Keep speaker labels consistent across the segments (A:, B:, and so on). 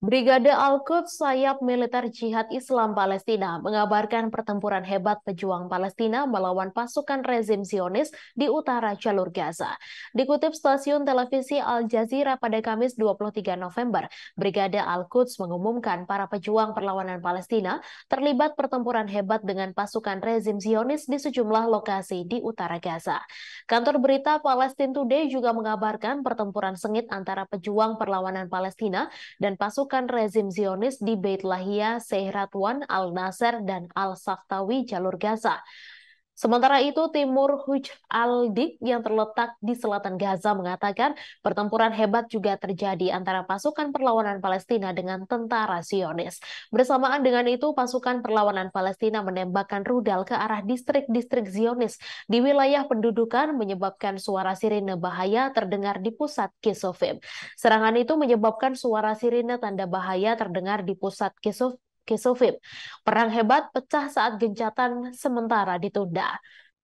A: Brigade Al-Quds sayap militer jihad Islam Palestina mengabarkan pertempuran hebat pejuang Palestina melawan pasukan rezim Zionis di utara jalur Gaza. Dikutip stasiun televisi Al Jazeera pada Kamis 23 November, Brigade Al-Quds mengumumkan para pejuang perlawanan Palestina terlibat pertempuran hebat dengan pasukan rezim Zionis di sejumlah lokasi di utara Gaza. Kantor berita Palestine Today juga mengabarkan pertempuran sengit antara pejuang perlawanan Palestina dan pasukan pasukan rezim Zionis di Beit Lahia, Sehratwan, Al-Nasser, dan Al-Saktawi jalur Gaza. Sementara itu, Timur Huj al-Dik yang terletak di selatan Gaza mengatakan pertempuran hebat juga terjadi antara pasukan perlawanan Palestina dengan tentara Sionis. Bersamaan dengan itu, pasukan perlawanan Palestina menembakkan rudal ke arah distrik-distrik Zionis di wilayah pendudukan menyebabkan suara sirine bahaya terdengar di pusat Kisofim. Serangan itu menyebabkan suara sirine tanda bahaya terdengar di pusat Kisofim Kisofim. Perang hebat pecah saat gencatan sementara ditunda.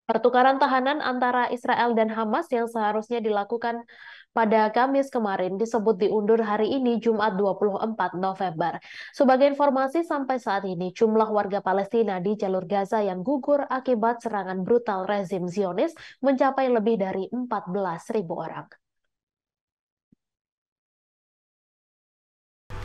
A: Pertukaran tahanan antara Israel dan Hamas yang seharusnya dilakukan pada Kamis kemarin disebut diundur hari ini Jumat 24 November. Sebagai informasi sampai saat ini jumlah warga Palestina di jalur Gaza yang gugur akibat serangan brutal rezim Zionis mencapai lebih dari 14.000 orang.